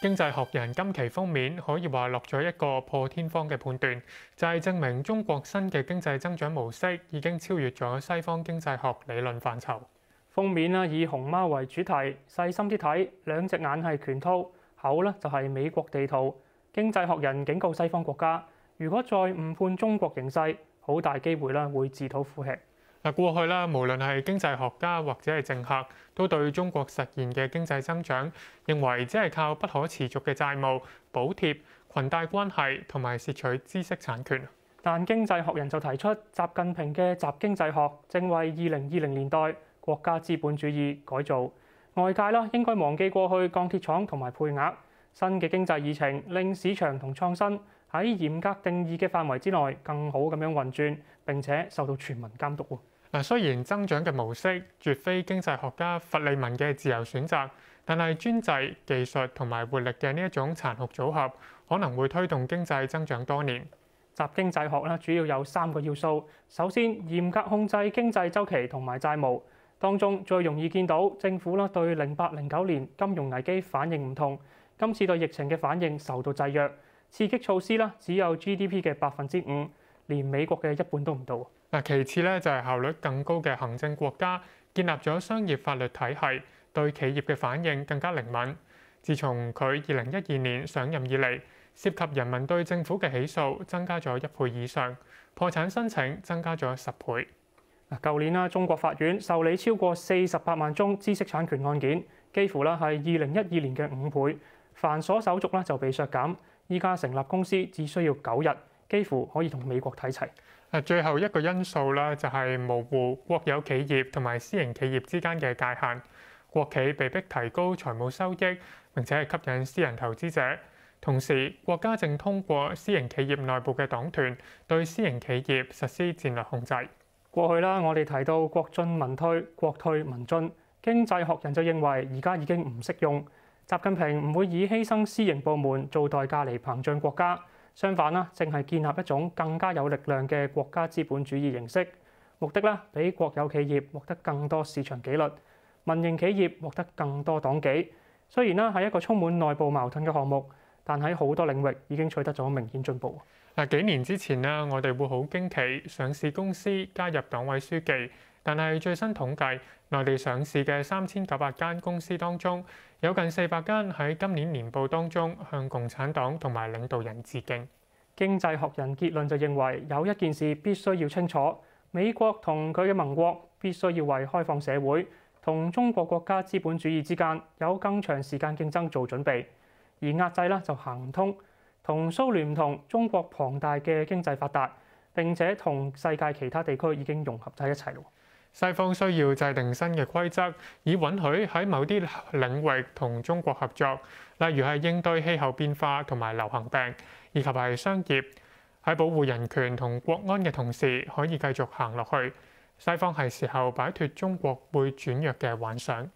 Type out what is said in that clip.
《經濟學人》今期封面可以話落咗一個破天荒嘅判斷，就係證明中國新嘅經濟增長模式已經超越咗西方經濟學理論範疇。封面啦，以熊貓為主題，細心啲睇，兩隻眼係拳套，口咧就係美國地圖。《經濟學人》警告西方國家，如果再誤判中國形勢，好大機會咧會自討苦吃。過去啦，無論係經濟學家或者係政客，都對中國實現嘅經濟增長，認為只係靠不可持續嘅債務補貼、裙帶關係同埋竊取知識產權。但經濟學人就提出，習近平嘅集經濟學正為二零二零年代國家資本主義改造。外界啦，應該忘記過去鋼鐵廠同埋配額。新嘅經濟議程令市場同創新喺嚴格定義嘅範圍之內更好咁樣運轉，並且受到全民監督喎。嗱，雖然增長嘅模式絕非經濟學家弗利文嘅自由選擇，但係專制技術同埋活力嘅呢一種殘酷組合，可能會推動經濟增長多年。集經濟學咧，主要有三個要素。首先，嚴格控制經濟周期同埋債務，當中最容易見到政府啦對零八零九年金融危機反應唔同，今次對疫情嘅反應受到制約，刺激措施啦只有 GDP 嘅百分之五。連美國嘅一半都唔到。嗱，其次咧就係效率更高嘅行政國家建立咗商業法律體系，對企業嘅反應更加靈敏。自從佢二零一二年上任以嚟，涉及人民對政府嘅起訴增加咗一倍以上，破產申請增加咗十倍。嗱，舊年啦，中國法院受理超過四十八萬宗知識產權案件，幾乎啦係二零一二年嘅五倍。繁瑣手續咧就被削減，依家成立公司只需要九日。幾乎可以同美國睇齊。最後一個因素啦，就係模糊國有企業同埋私營企業之間嘅界限。國企被迫提高財務收益，並且係吸引私人投資者。同時，國家正通過私營企業內部嘅黨團對私營企業實施戰略控制。過去啦，我哋提到國進民退、國退民進，經濟學人就認為而家已經唔適用。習近平唔會以犧牲私營部門做代價嚟膨脹國家。相反啦，正係建立一種更加有力量嘅國家資本主義形式，目的咧俾國有企業獲得更多市場紀律，民營企業獲得更多黨紀。雖然呢係一個充滿內部矛盾嘅項目，但喺好多領域已經取得咗明顯進步。嗱，幾年之前咧，我哋會好驚奇上市公司加入黨委書記。但係最新統計，內地上市嘅三千九百間公司當中有近四百間喺今年年報當中向共產黨同埋領導人致敬。經濟學人結論就認為有一件事必須要清楚：美國同佢嘅盟國必須要為開放社會同中國國家資本主義之間有更長時間競爭做準備，而壓制呢就行唔通。同蘇聯唔同，中國龐大嘅經濟發達，並且同世界其他地區已經融合在一齊西方需要制定新嘅规则，以允许喺某啲领域同中国合作，例如系应对气候变化同埋流行病，以及系商业喺保护人权同国安嘅同时可以继续行落去。西方系时候摆脱中国会转弱嘅幻想。